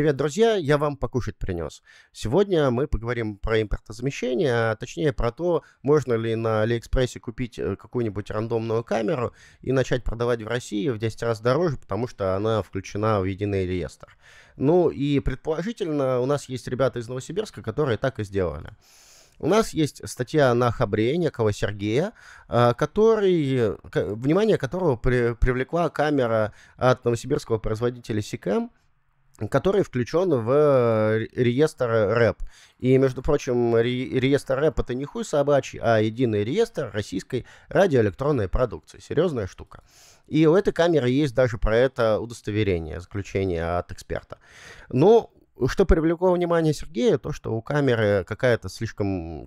Привет, друзья, я вам покушать принес. Сегодня мы поговорим про импортозамещение, а точнее про то, можно ли на Алиэкспрессе купить э, какую-нибудь рандомную камеру и начать продавать в России в 10 раз дороже, потому что она включена в единый реестр. Ну и предположительно у нас есть ребята из Новосибирска, которые так и сделали. У нас есть статья на Хабре некого Сергея, а, который, внимание которого при, привлекла камера от новосибирского производителя Сикэм, который включен в э, реестр э, РЭП. И, между прочим, реестр РЭП это не хуй собачий, а единый реестр российской радиоэлектронной продукции. Серьезная штука. И у этой камеры есть даже про это удостоверение, заключение от эксперта. Но ну, что привлекло внимание Сергея, то, что у камеры какая-то слишком,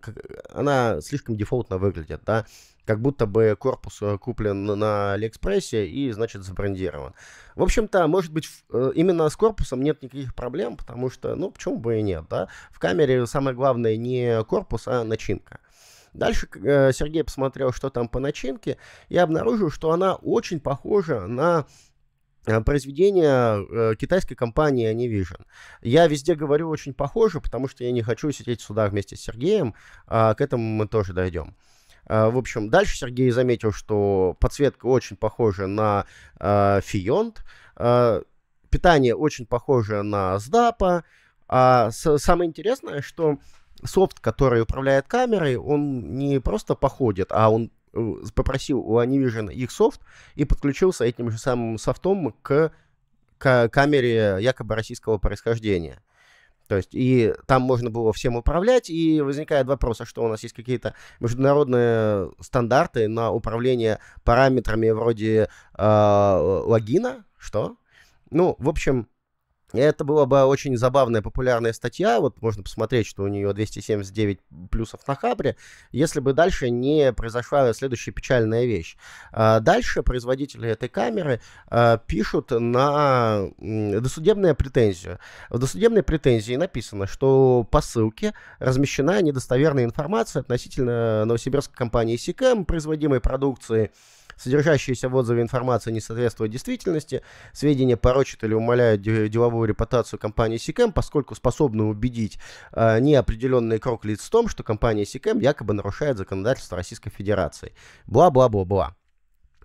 она слишком дефолтно выглядит, да, как будто бы корпус э, куплен на Алиэкспрессе и, значит, забрендирован. В общем-то, может быть, э, именно с корпусом нет никаких проблем, потому что, ну, почему бы и нет, да, в камере самое главное не корпус, а начинка. Дальше э, Сергей посмотрел, что там по начинке, и обнаружил, что она очень похожа на Э, произведения э, китайской компании Anivision. Я везде говорю очень похоже, потому что я не хочу сидеть сюда вместе с Сергеем. А к этому мы тоже дойдем. Э, в общем, дальше Сергей заметил, что подсветка очень похожа на Фионт, питание очень похоже на Сдапа. А самое интересное, что софт, который управляет камерой, он не просто походит, а он попросил у Anivision их софт и подключился этим же самым софтом к, к камере якобы российского происхождения. То есть и там можно было всем управлять, и возникает вопрос, а что у нас есть какие-то международные стандарты на управление параметрами вроде э, логина, что? Ну, в общем, это была бы очень забавная популярная статья, вот можно посмотреть, что у нее 279 плюсов на Хабре, если бы дальше не произошла следующая печальная вещь. А, дальше производители этой камеры а, пишут на досудебную претензию. В досудебной претензии написано, что по ссылке размещена недостоверная информация относительно новосибирской компании Сикэм, производимой продукции, содержащаяся в отзыве информация не соответствует действительности, сведения порочат или умаляют деловую плохую репутацию компании Сикэм, поскольку способны убедить э, неопределенные круг лиц в том, что компания Сикэм якобы нарушает законодательство Российской Федерации. Бла-бла-бла-бла.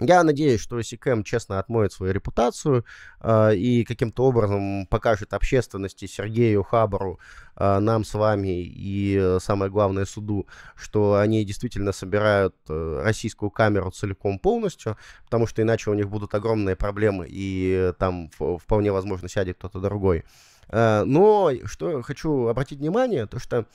Я надеюсь, что СКМ честно отмоет свою репутацию э, и каким-то образом покажет общественности Сергею Хабару, э, нам с вами и, э, самое главное, суду, что они действительно собирают э, российскую камеру целиком полностью, потому что иначе у них будут огромные проблемы и э, там вполне возможно сядет кто-то другой. Э, но что хочу обратить внимание, то что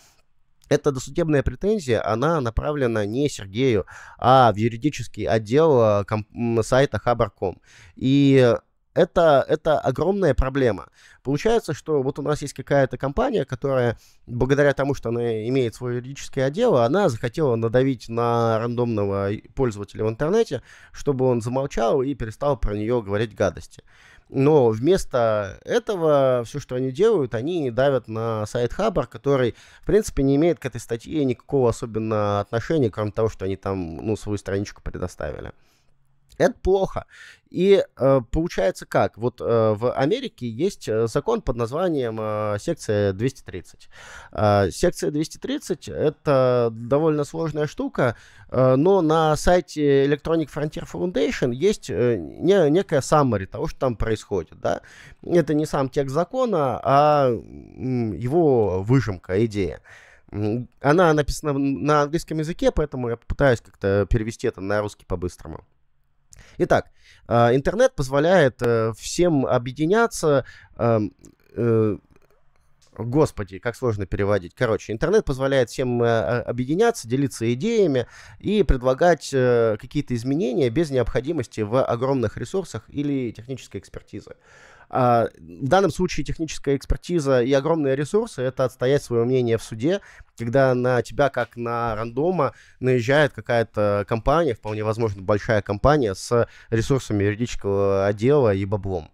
эта досудебная претензия, она направлена не Сергею, а в юридический отдел э, сайта Хабар.ком. И это, это огромная проблема. Получается, что вот у нас есть какая-то компания, которая, благодаря тому, что она имеет свой юридический отдел, она захотела надавить на рандомного пользователя в интернете, чтобы он замолчал и перестал про нее говорить гадости. Но вместо этого все, что они делают, они давят на сайт Хабар, который, в принципе, не имеет к этой статье никакого особенно отношения, кроме того, что они там ну, свою страничку предоставили. Это плохо. И э, получается как? Вот э, в Америке есть э, закон под названием э, секция 230. Э, секция 230 это довольно сложная штука, э, но на сайте Electronic Frontier Foundation есть э, не, некая summary того, что там происходит. Да? Это не сам текст закона, а его выжимка, идея. Она написана на английском языке, поэтому я попытаюсь как-то перевести это на русский по-быстрому. Итак, э, интернет позволяет э, всем объединяться, эм, э, Господи, как сложно переводить. Короче, интернет позволяет всем э, объединяться, делиться идеями и предлагать э, какие-то изменения без необходимости в огромных ресурсах или технической экспертизы. А, в данном случае техническая экспертиза и огромные ресурсы — это отстоять свое мнение в суде, когда на тебя, как на рандома, наезжает какая-то компания, вполне возможно, большая компания с ресурсами юридического отдела и баблом.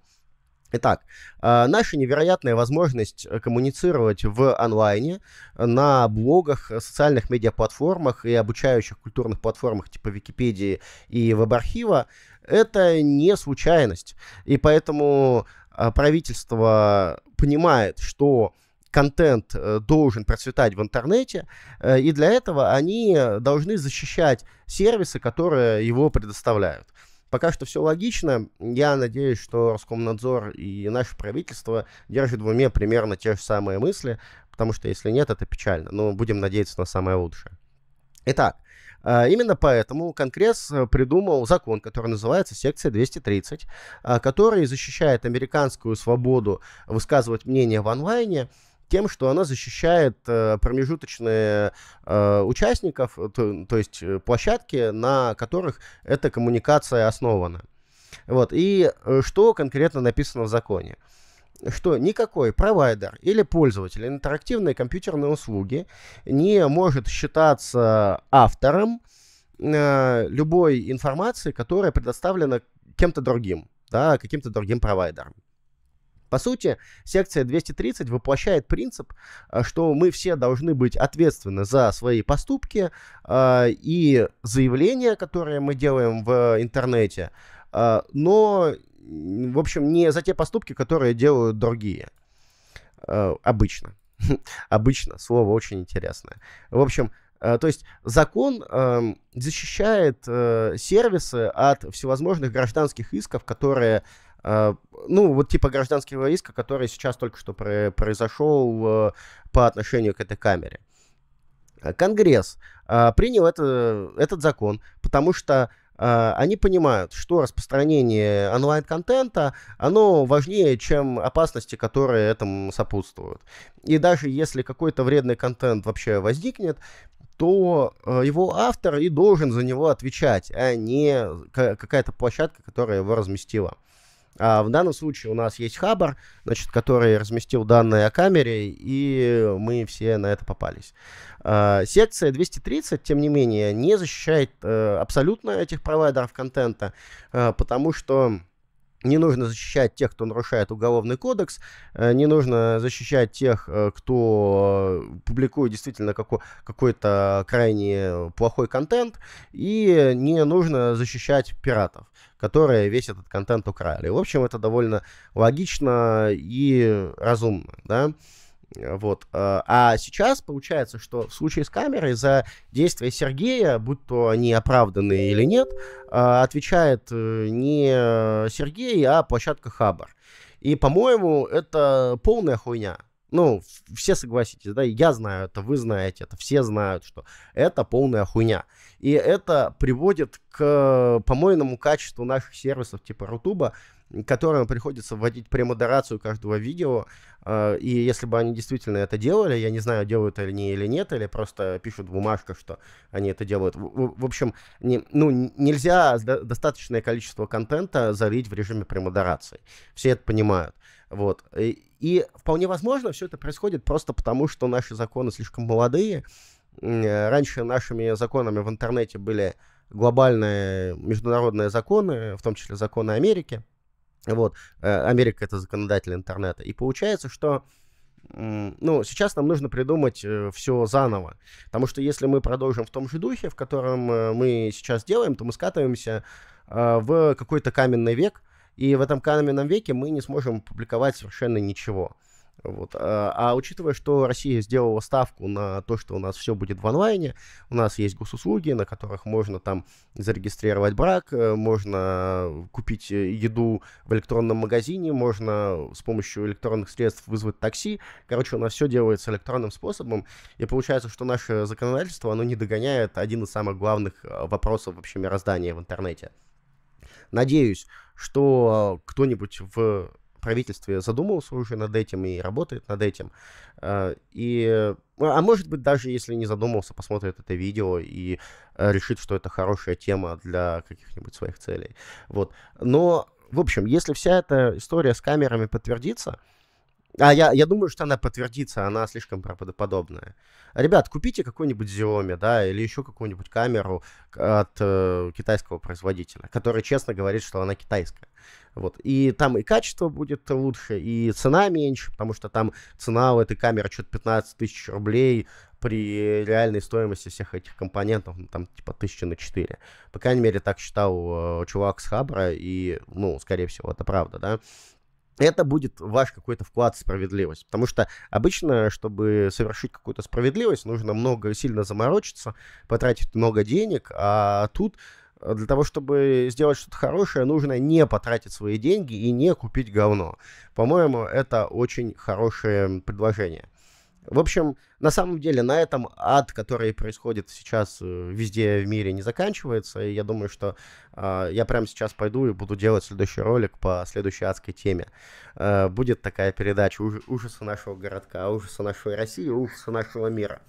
Итак, э, наша невероятная возможность э, коммуницировать в онлайне, э, на блогах, социальных медиаплатформах и обучающих культурных платформах типа Википедии и веб-архива – это не случайность. И поэтому правительство понимает, что контент должен процветать в интернете, и для этого они должны защищать сервисы, которые его предоставляют. Пока что все логично. Я надеюсь, что Роскомнадзор и наше правительство держат в уме примерно те же самые мысли, потому что если нет, это печально. Но будем надеяться на самое лучшее. Итак, а, Именно поэтому Конгресс э, придумал закон, который называется секция 230, а, который защищает американскую свободу высказывать мнение в онлайне, тем, что она защищает э, промежуточные э, участников, э, то, то есть площадки, на которых эта коммуникация основана. Вот. И что конкретно написано в законе? что никакой провайдер или пользователь интерактивной компьютерной услуги не может считаться автором э, любой информации, которая предоставлена кем-то другим, да, каким-то другим провайдером. По сути, секция 230 воплощает принцип, э, что мы все должны быть ответственны за свои поступки э, и заявления, которые мы делаем в интернете, э, но, в общем, не за те поступки, которые делают другие обычно. Обычно, слово очень интересное. В общем, то есть закон эм, защищает сервисы от всевозможных гражданских исков, которые а, ну, вот типа гражданского иска, который сейчас только что произошел э, по отношению к этой камере. А, Конгресс а, принял это, этот закон, потому что они понимают, что распространение онлайн-контента, оно важнее, чем опасности, которые этому сопутствуют. И даже если какой-то вредный контент вообще возникнет, то э, его автор и должен за него отвечать, а не какая-то площадка, которая его разместила. А в данном случае у нас есть хабар, значит, который разместил данные о камере, и мы все на это попались. А, секция 230, тем не менее, не защищает э, абсолютно этих провайдеров контента, э, потому что не нужно защищать тех, кто нарушает уголовный кодекс, э, не нужно защищать тех, э, кто э, публикует действительно какой-то крайне плохой контент, и не нужно защищать пиратов, которые весь этот контент украли. В общем, это довольно логично и разумно. Да? Э, вот. А, а сейчас получается, что в случае с камерой за действия Сергея, будь то они оправданы или нет, а, отвечает э, не Сергей, а площадка Хабар. И, по-моему, это полная хуйня ну, все согласитесь, да, я знаю это, вы знаете это, все знают, что это полная хуйня. И это приводит к помойному качеству наших сервисов типа Рутуба, которым приходится вводить премодерацию каждого видео. Э, и если бы они действительно это делали, я не знаю, делают они или нет, или просто пишут в бумажках, что они это делают. В, общем, не, ну, нельзя достаточное количество контента залить в режиме премодерации. Все это понимают. Вот. И, и вполне возможно, все это происходит просто потому, что наши законы слишком молодые. Э, раньше нашими законами в интернете были глобальные международные законы, в том числе законы Америки. Вот. Э, Америка — это законодатель интернета. И получается, что ну, сейчас нам нужно придумать э, все заново. Потому что если мы продолжим в том же духе, в котором мы сейчас делаем, то мы скатываемся в какой-то каменный век, и в этом каменном веке мы не сможем публиковать совершенно ничего. Вот. А, а учитывая, что Россия сделала ставку на то, что у нас все будет в онлайне, у нас есть госуслуги, на которых можно там зарегистрировать брак, э, можно купить э, еду в электронном магазине, можно с помощью электронных средств вызвать такси. Короче, у нас все делается электронным способом, и получается, что наше законодательство, оно не догоняет один из самых главных э, вопросов вообще мироздания в интернете. Надеюсь, что э, кто-нибудь в правительстве задумался уже над этим и работает над этим. Э, и, э, а может быть, даже если не задумался, посмотрит это видео и решит, что это хорошая тема для каких-нибудь своих целей. Вот. Но, в общем, если вся эта история с камерами подтвердится, а я, я думаю, что она подтвердится, она слишком правдоподобная. Ребят, купите какую-нибудь Xiaomi, да, или еще какую-нибудь камеру от э, китайского производителя, который честно говорит, что она китайская. Вот. И там и качество будет лучше, и цена меньше, потому что там цена у этой камеры что-то 15 тысяч рублей при реальной стоимости всех этих компонентов, ну, там типа тысячи на 4. По крайней мере, так считал э, чувак с Хабра, и, ну, скорее всего, это правда, да это будет ваш какой-то вклад в справедливость. Потому что обычно, чтобы совершить какую-то справедливость, нужно много сильно заморочиться, потратить много денег, а тут э, для того, чтобы сделать что-то хорошее, нужно не потратить свои деньги и не купить говно. По-моему, это очень хорошее предложение. В общем, на самом деле на этом ад, который происходит сейчас э, везде в мире, не заканчивается. И я думаю, что э, я прямо сейчас пойду и буду делать следующий ролик по следующей адской теме. Э, будет такая передача «Ужасы нашего городка», «Ужасы нашей России», «Ужасы нашего мира».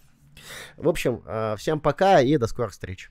В общем, э, всем пока и до скорых встреч.